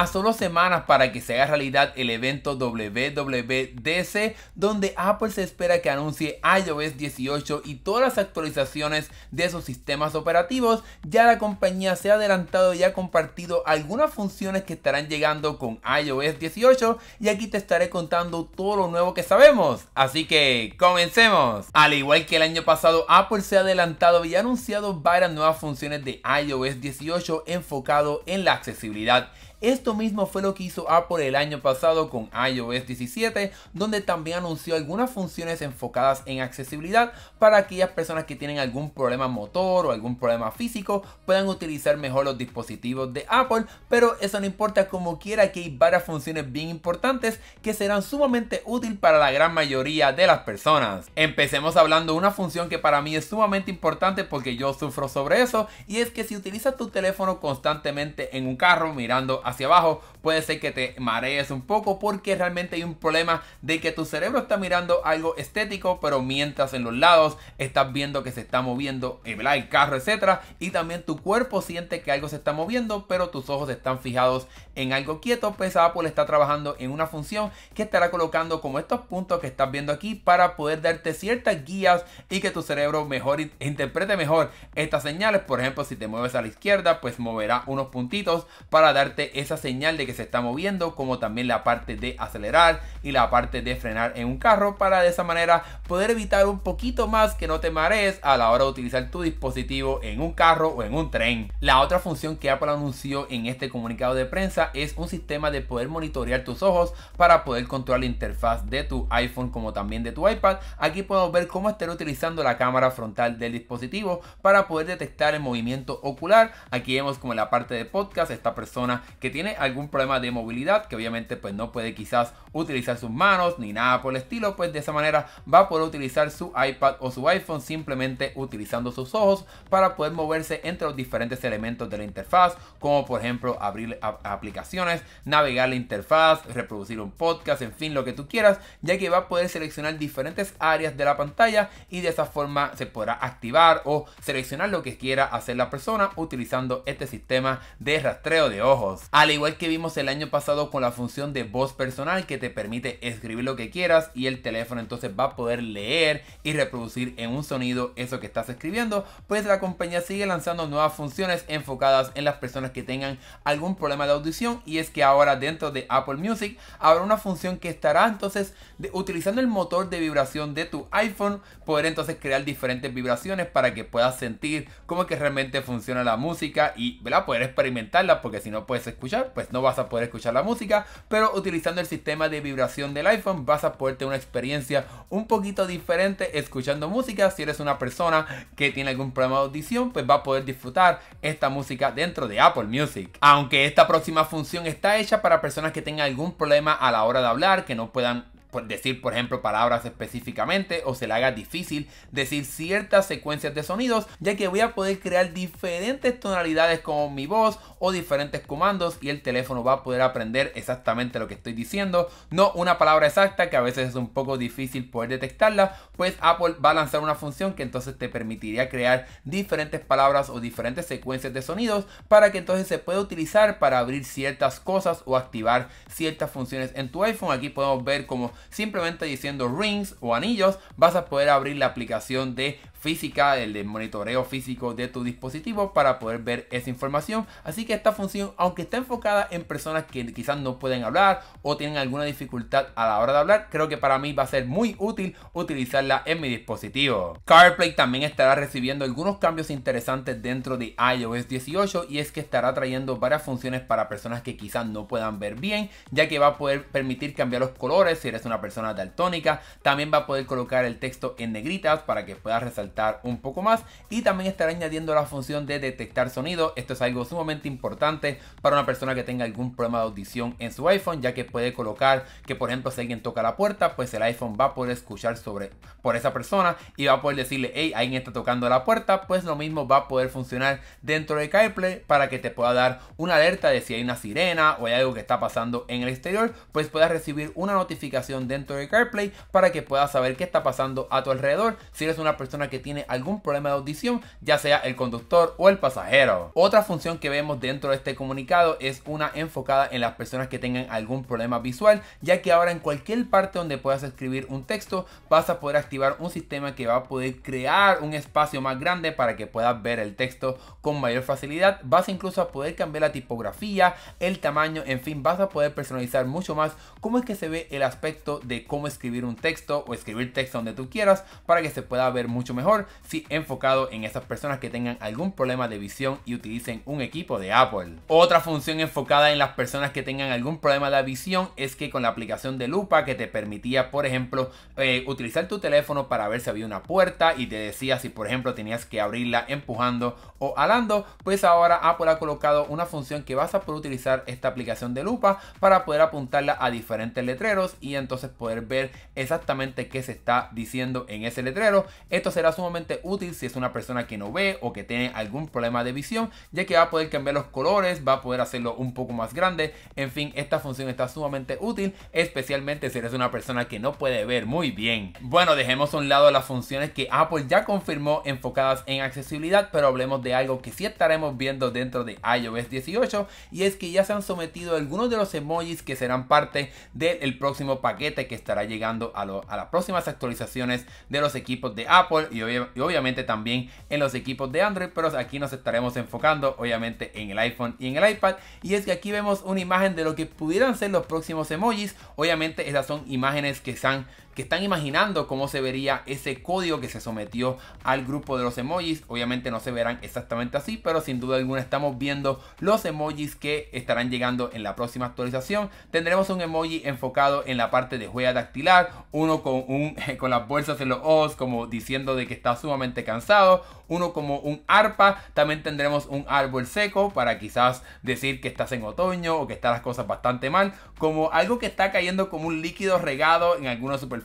a solo semanas para que se haga realidad el evento WWDC, donde Apple se espera que anuncie iOS 18 y todas las actualizaciones de sus sistemas operativos, ya la compañía se ha adelantado y ha compartido algunas funciones que estarán llegando con iOS 18 y aquí te estaré contando todo lo nuevo que sabemos. Así que comencemos. Al igual que el año pasado, Apple se ha adelantado y ha anunciado varias nuevas funciones de iOS 18 enfocado en la accesibilidad. Esto mismo fue lo que hizo Apple el año pasado con iOS 17, donde también anunció algunas funciones enfocadas en accesibilidad para aquellas personas que tienen algún problema motor o algún problema físico puedan utilizar mejor los dispositivos de Apple, pero eso no importa como quiera que hay varias funciones bien importantes que serán sumamente útil para la gran mayoría de las personas. Empecemos hablando de una función que para mí es sumamente importante porque yo sufro sobre eso y es que si utilizas tu teléfono constantemente en un carro mirando hacia hacia abajo, puede ser que te marees un poco porque realmente hay un problema de que tu cerebro está mirando algo estético, pero mientras en los lados estás viendo que se está moviendo eh, el carro, etcétera, y también tu cuerpo siente que algo se está moviendo, pero tus ojos están fijados en algo quieto, pues Apple está trabajando en una función que estará colocando como estos puntos que estás viendo aquí para poder darte ciertas guías y que tu cerebro mejor interprete mejor estas señales. Por ejemplo, si te mueves a la izquierda, pues moverá unos puntitos para darte esa señal de que se está moviendo, como también la parte de acelerar y la parte de frenar en un carro para de esa manera poder evitar un poquito más que no te marees a la hora de utilizar tu dispositivo en un carro o en un tren. La otra función que Apple anunció en este comunicado de prensa es un sistema de poder monitorear tus ojos para poder controlar la interfaz de tu iPhone como también de tu iPad. Aquí podemos ver cómo estar utilizando la cámara frontal del dispositivo para poder detectar el movimiento ocular. Aquí vemos como en la parte de podcast esta persona que tiene algún problema de movilidad, que obviamente pues no puede quizás utilizar sus manos ni nada por el estilo, pues de esa manera va a poder utilizar su iPad o su iPhone simplemente utilizando sus ojos para poder moverse entre los diferentes elementos de la interfaz, como por ejemplo abrir aplicaciones, navegar la interfaz, reproducir un podcast, en fin, lo que tú quieras, ya que va a poder seleccionar diferentes áreas de la pantalla y de esa forma se podrá activar o seleccionar lo que quiera hacer la persona utilizando este sistema de rastreo de ojos. Al igual que vimos el año pasado con la función de voz personal que te permite escribir lo que quieras y el teléfono entonces va a poder leer y reproducir en un sonido eso que estás escribiendo, pues la compañía sigue lanzando nuevas funciones enfocadas en las personas que tengan algún problema de audición y es que ahora dentro de Apple Music habrá una función que estará entonces utilizando el motor de vibración de tu iPhone, poder entonces crear diferentes vibraciones para que puedas sentir cómo que realmente funciona la música y poder experimentarla porque si no puedes escuchar pues no vas a poder escuchar la música, pero utilizando el sistema de vibración del iPhone vas a poder una experiencia un poquito diferente escuchando música. Si eres una persona que tiene algún problema de audición, pues va a poder disfrutar esta música dentro de Apple Music. Aunque esta próxima función está hecha para personas que tengan algún problema a la hora de hablar, que no puedan decir, por ejemplo, palabras específicamente o se le haga difícil decir ciertas secuencias de sonidos, ya que voy a poder crear diferentes tonalidades con mi voz o diferentes comandos y el teléfono va a poder aprender exactamente lo que estoy diciendo. No una palabra exacta, que a veces es un poco difícil poder detectarla, pues Apple va a lanzar una función que entonces te permitiría crear diferentes palabras o diferentes secuencias de sonidos para que entonces se pueda utilizar para abrir ciertas cosas o activar ciertas funciones en tu iPhone. Aquí podemos ver cómo simplemente diciendo rings o anillos vas a poder abrir la aplicación de física, el de monitoreo físico de tu dispositivo para poder ver esa información. Así que esta función, aunque está enfocada en personas que quizás no pueden hablar o tienen alguna dificultad a la hora de hablar, creo que para mí va a ser muy útil utilizarla en mi dispositivo. CarPlay también estará recibiendo algunos cambios interesantes dentro de iOS 18 y es que estará trayendo varias funciones para personas que quizás no puedan ver bien, ya que va a poder permitir cambiar los colores si eres una persona daltónica, también va a poder colocar el texto en negritas para que puedas resaltar un poco más y también estará añadiendo la función de detectar sonido. Esto es algo sumamente importante para una persona que tenga algún problema de audición en su iPhone, ya que puede colocar que por ejemplo si alguien toca la puerta, pues el iPhone va a poder escuchar sobre por esa persona y va a poder decirle, hey, alguien está tocando la puerta, pues lo mismo va a poder funcionar dentro de CarPlay para que te pueda dar una alerta de si hay una sirena o hay algo que está pasando en el exterior, pues puedas recibir una notificación dentro de CarPlay para que puedas saber qué está pasando a tu alrededor si eres una persona que tiene algún problema de audición, ya sea el conductor o el pasajero. Otra función que vemos dentro de este comunicado es una enfocada en las personas que tengan algún problema visual, ya que ahora en cualquier parte donde puedas escribir un texto vas a poder activar un sistema que va a poder crear un espacio más grande para que puedas ver el texto con mayor facilidad. Vas incluso a poder cambiar la tipografía, el tamaño, en fin, vas a poder personalizar mucho más cómo es que se ve el aspecto de cómo escribir un texto o escribir texto donde tú quieras para que se pueda ver mucho mejor si enfocado en esas personas que tengan algún problema de visión y utilicen un equipo de Apple. Otra función enfocada en las personas que tengan algún problema de visión es que con la aplicación de lupa que te permitía, por ejemplo, eh, utilizar tu teléfono para ver si había una puerta y te decía si, por ejemplo, tenías que abrirla empujando o alando, pues ahora Apple ha colocado una función que vas a poder utilizar esta aplicación de lupa para poder apuntarla a diferentes letreros y entonces poder ver exactamente qué se está diciendo en ese letrero. Esto será sumamente útil si es una persona que no ve o que tiene algún problema de visión, ya que va a poder cambiar los colores, va a poder hacerlo un poco más grande. En fin, esta función está sumamente útil, especialmente si eres una persona que no puede ver muy bien. Bueno, dejemos a un lado las funciones que Apple ya confirmó enfocadas en accesibilidad, pero hablemos de algo que sí estaremos viendo dentro de iOS 18 y es que ya se han sometido algunos de los emojis que serán parte del próximo paquete que estará llegando a, a las próximas actualizaciones de los equipos de Apple y y obviamente también en los equipos de Android, pero aquí nos estaremos enfocando obviamente en el iPhone y en el iPad. Y es que aquí vemos una imagen de lo que pudieran ser los próximos emojis. Obviamente esas son imágenes que se que están imaginando cómo se vería ese código que se sometió al grupo de los emojis. Obviamente no se verán exactamente así, pero sin duda alguna estamos viendo los emojis que estarán llegando en la próxima actualización. Tendremos un emoji enfocado en la parte de juega dactilar, uno con, un, con las bolsas en los ojos como diciendo de que está sumamente cansado, uno como un arpa, también tendremos un árbol seco para quizás decir que estás en otoño o que están las cosas bastante mal, como algo que está cayendo como un líquido regado en alguna superficie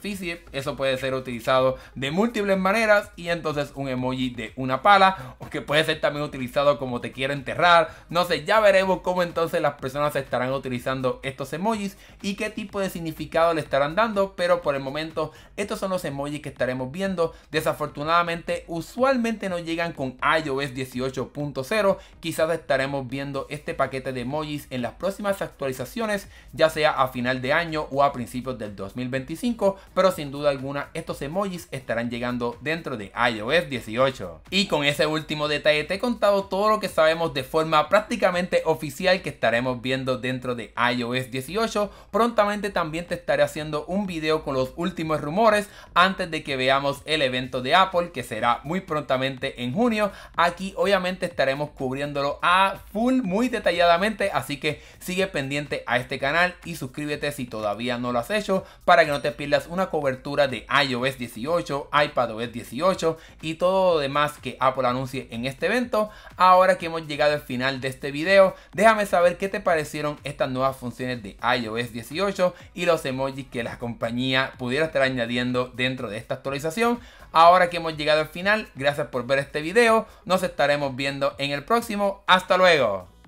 eso puede ser utilizado de múltiples maneras y entonces un emoji de una pala o que puede ser también utilizado como te quiere enterrar. No sé, ya veremos cómo entonces las personas estarán utilizando estos emojis y qué tipo de significado le estarán dando, pero por el momento estos son los emojis que estaremos viendo. Desafortunadamente, usualmente no llegan con iOS 18.0, quizás estaremos viendo este paquete de emojis en las próximas actualizaciones, ya sea a final de año o a principios del 2025, pero sin duda alguna estos emojis estarán llegando dentro de iOS 18. Y con ese último detalle te he contado todo lo que sabemos de forma prácticamente oficial que estaremos viendo dentro de iOS 18. Prontamente también te estaré haciendo un video con los últimos rumores antes de que veamos el evento de Apple que será muy prontamente en junio. Aquí obviamente estaremos cubriéndolo a full muy detalladamente, así que sigue pendiente a este canal y suscríbete si todavía no lo has hecho para que no te pierdas una una cobertura de iOS 18, iPadOS 18 y todo lo demás que Apple anuncie en este evento. Ahora que hemos llegado al final de este video, déjame saber qué te parecieron estas nuevas funciones de iOS 18 y los emojis que la compañía pudiera estar añadiendo dentro de esta actualización. Ahora que hemos llegado al final, gracias por ver este video. Nos estaremos viendo en el próximo. Hasta luego.